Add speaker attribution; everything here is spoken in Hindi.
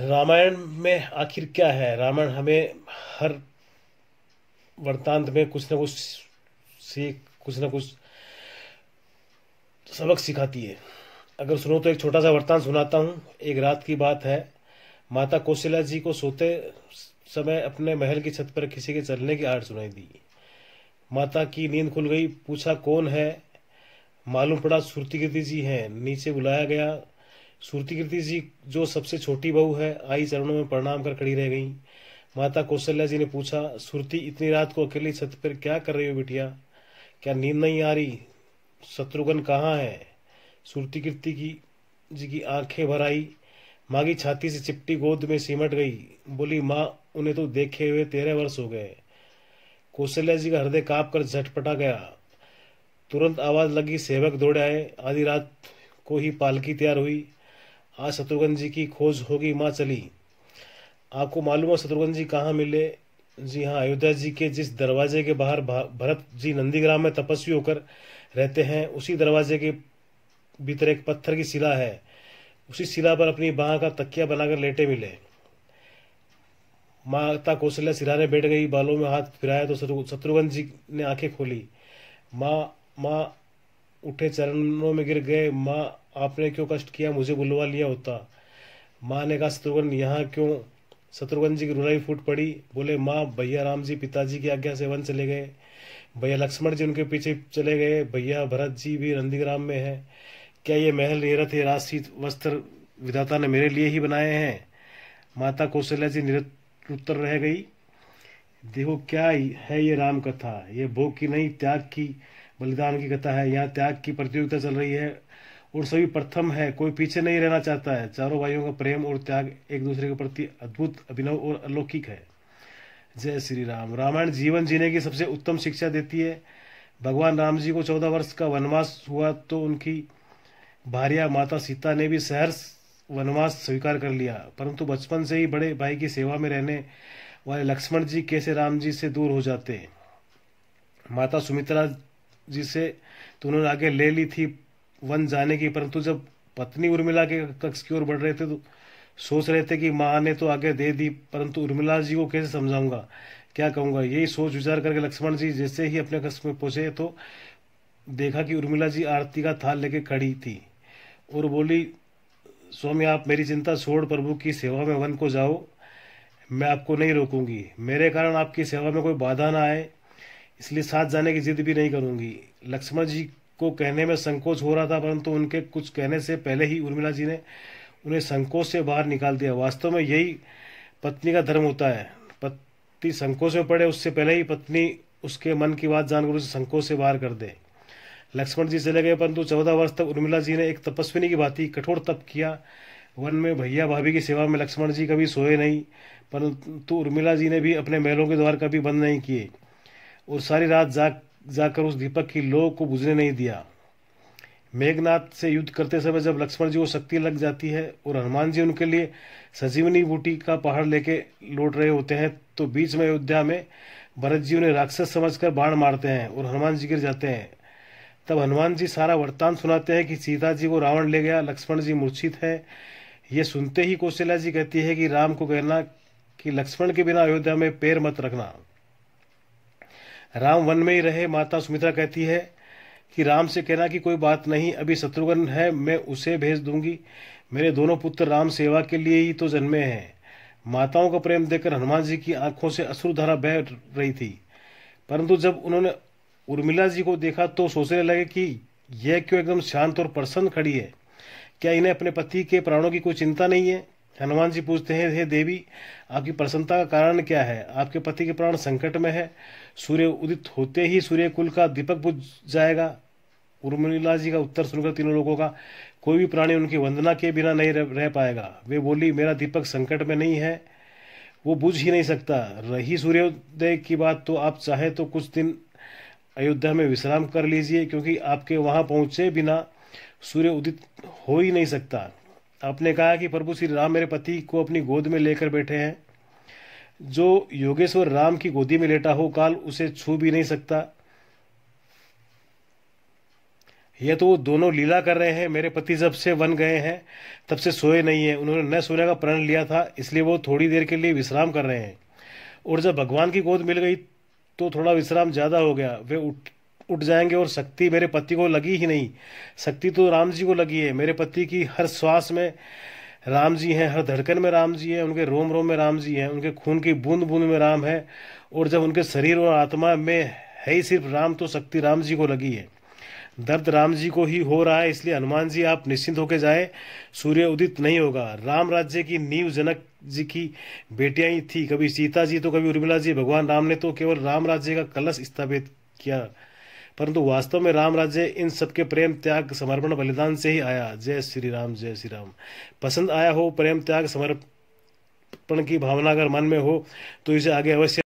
Speaker 1: रामायण में आखिर क्या है रामायण हमें हर वर्तांत में कुछ ना कुछ सीख कुछ ना कुछ सबक सिखाती है अगर सुनो तो एक छोटा सा वर्तांत सुनाता हूँ एक रात की बात है माता कौशल्या जी को सोते समय अपने महल की छत पर किसी के चलने की आड़ सुनाई दी माता की नींद खुल गई पूछा कौन है मालूम पड़ा श्रुतिकृति जी हैं नीचे बुलाया गया सूर्तिकीर्ति कीर्ति जी जो सबसे छोटी बहू है आई चरणों में प्रणाम कर खड़ी रह गई माता कौशल्या जी ने पूछा सुरती इतनी रात को अकेली छत पर क्या कर रही हो बिटिया क्या नींद नहीं आ रही शत्रुघ्न कहाँ है सुरती कीर्ति की जी की आंखें भर आई माँ की छाती से चिपटी गोद में सिमट गई बोली माँ उन्हें तो देखे हुए तेरह वर्ष हो गए कौशल्या जी का हृदय काँप कर झटपटा गया तुरंत आवाज लगी सेवक दौड़े आए आधी रात को ही पालकी तैयार हुई आज शत्रुघ्न जी की खोज होगी माँ चली आपको मालूम है शत्रुघ्न जी कहाँ मिले जी हाँ अयोध्या जी के जिस दरवाजे के बाहर भरत जी नंदीग्राम में तपस्वी होकर रहते हैं उसी दरवाजे के भीतर एक पत्थर की शिला है उसी शिला पर अपनी बाह का तकिया बनाकर लेटे मिले माता कौशल्या सिराने बैठ गई बालों में हाथ फिराया तो शत्रुघ्न जी ने आंखें खोली माँ माँ उठे चरणों में गिर गए माँ आपने क्यों कष्ट किया मुझे बुलवा लिया होता माँ ने कहा शत्रुघ्न यहाँ क्यों शत्रुघ्न जी की रुलाई फूट पड़ी बोले माँ भैया राम जी पिताजी की आज्ञा से वन चले गए भैया लक्ष्मण जी उनके पीछे चले गए भैया भरत जी भी नंदीग्राम में है क्या ये महल निरत ये राशि वस्त्र विधाता ने मेरे लिए ही बनाए हैं माता कौशल्या जी निरुत्तर रह गई देखो क्या है ये राम कथा ये भोग की नहीं त्याग की बलिदान की कथा है यहाँ त्याग की प्रतियोगिता चल रही है और सभी प्रथम है कोई पीछे नहीं रहना चाहता है चारों भाइयों का प्रेम और त्याग एक दूसरे के प्रति अद्भुत अभिनव और अलौकिक है जय श्री राम रामायण जीवन जीने की सबसे उत्तम शिक्षा देती है भगवान राम जी को चौदह वर्ष का वनवास हुआ तो उनकी भारिया माता सीता ने भी शहर वनवास स्वीकार कर लिया परंतु बचपन से ही बड़े भाई की सेवा में रहने वाले लक्ष्मण जी कैसे राम जी से दूर हो जाते माता सुमित्रा जी से तो उन्होंने आगे ले ली थी वन जाने की परंतु जब पत्नी उर्मिला के कक्ष की ओर बढ़ रहे थे तो सोच रहे थे कि माँ ने तो आगे दे दी परंतु उर्मिला जी को कैसे समझाऊंगा क्या कहूंगा यही सोच विचार करके लक्ष्मण जी जैसे ही अपने कक्ष में पहुंचे तो देखा कि उर्मिला जी आरती का थाल लेके खड़ी थी और बोली स्वामी आप मेरी चिंता छोड़ प्रभु की सेवा में वन को जाओ मैं आपको नहीं रोकूंगी मेरे कारण आपकी सेवा में कोई बाधा ना आए इसलिए साथ जाने की जिद भी नहीं करूंगी लक्ष्मण जी को कहने में संकोच हो रहा था परंतु उनके कुछ कहने से पहले ही उर्मिला जी ने उन्हें संकोच से बाहर निकाल दिया वास्तव में यही पत्नी का धर्म होता है पति संकोच में पड़े उससे पहले ही पत्नी उसके मन की बात जानकर उसे संकोच से बाहर कर दे लक्ष्मण जी चले गए परंतु चौदह वर्ष तक उर्मिला जी ने एक तपस्विनी की भांति कठोर तप किया वन में भैया भाभी की सेवा में लक्ष्मण जी कभी सोए नहीं परंतु उर्मिला जी ने भी अपने महलों के द्वार कभी बंद नहीं किए और सारी रात जाग जाकर उस दीपक की लोह को बुझने नहीं दिया मेघनाथ से युद्ध करते समय जब लक्ष्मण जी को शक्ति लग जाती है और हनुमान जी उनके लिए सजीवनी बूटी का पहाड़ लेके लौट रहे होते हैं तो बीच में अयोध्या में भरत जी उन्हें राक्षस समझकर बाण मारते हैं और हनुमान जी गिर जाते हैं तब हनुमान जी सारा वरतान सुनाते हैं कि सीता जी को रावण ले गया लक्ष्मण जी मूर्छित है ये सुनते ही कौशल्या जी कहती है कि राम को कहना कि लक्ष्मण के बिना अयोध्या में पैर मत रखना राम वन में ही रहे माता सुमित्रा कहती है कि राम से कहना कि कोई बात नहीं अभी शत्रुघ्न है मैं उसे भेज दूंगी मेरे दोनों पुत्र राम सेवा के लिए ही तो जन्मे हैं माताओं का प्रेम देखकर हनुमान जी की आंखों से अश्रुधारा बह रही थी परंतु जब उन्होंने उर्मिला जी को देखा तो सोचने लगे कि यह क्यों एकदम शांत और प्रसन्न खड़ी है क्या इन्हें अपने पति के प्राणों की कोई चिंता नहीं है हनुमान जी पूछते हैं हे देवी आपकी प्रसन्नता का कारण क्या है आपके पति के प्राण संकट में है सूर्य उदित होते ही सूर्य कुल का दीपक बुझ जाएगा उर्मिला जी का उत्तर सुनकर तीनों लोगों का कोई भी प्राणी उनकी वंदना के बिना नहीं रह पाएगा वे बोली मेरा दीपक संकट में नहीं है वो बुझ ही नहीं सकता रही सूर्योदय की बात तो आप चाहे तो कुछ दिन अयोध्या में विश्राम कर लीजिए क्योंकि आपके वहाँ पहुँचे बिना सूर्य उदित हो ही नहीं सकता आपने कहा कि प्रभु श्री राम मेरे पति को अपनी गोद में लेकर बैठे हैं जो योगेश्वर राम की गोदी में लेटा हो काल उसे छू भी नहीं सकता यह तो वो दोनों लीला कर रहे हैं मेरे पति जब से वन गए हैं तब से सोए नहीं है उन्होंने न सोने का प्रण लिया था इसलिए वो थोड़ी देर के लिए विश्राम कर रहे हैं और जब भगवान की गोद मिल गई तो थोड़ा विश्राम ज़्यादा हो गया वे उठ उठ जाएंगे और शक्ति मेरे पति को लगी ही नहीं शक्ति तो राम जी को लगी है मेरे पति की हर श्वास में राम जी हैं हर धड़कन में राम जी हैं उनके रोम रोम में राम जी हैं उनके खून की बूंद बूंद में राम है और जब उनके शरीर और आत्मा में है ही सिर्फ राम तो शक्ति राम जी को लगी है दर्द राम जी को ही हो रहा है इसलिए हनुमान जी आप निश्चिंत होकर जाए सूर्य उदित नहीं होगा राम राज्य की नींव जनक जी की बेटियां ही थी कभी सीता जी तो कभी उर्मिला जी भगवान राम ने तो केवल राम राज्य का कलश स्थापित किया परंतु वास्तव में राम राज्य इन सबके प्रेम त्याग समर्पण बलिदान से ही आया जय श्री राम जय श्री राम पसंद आया हो प्रेम त्याग समर्पण की भावना अगर मन में हो तो इसे आगे अवश्य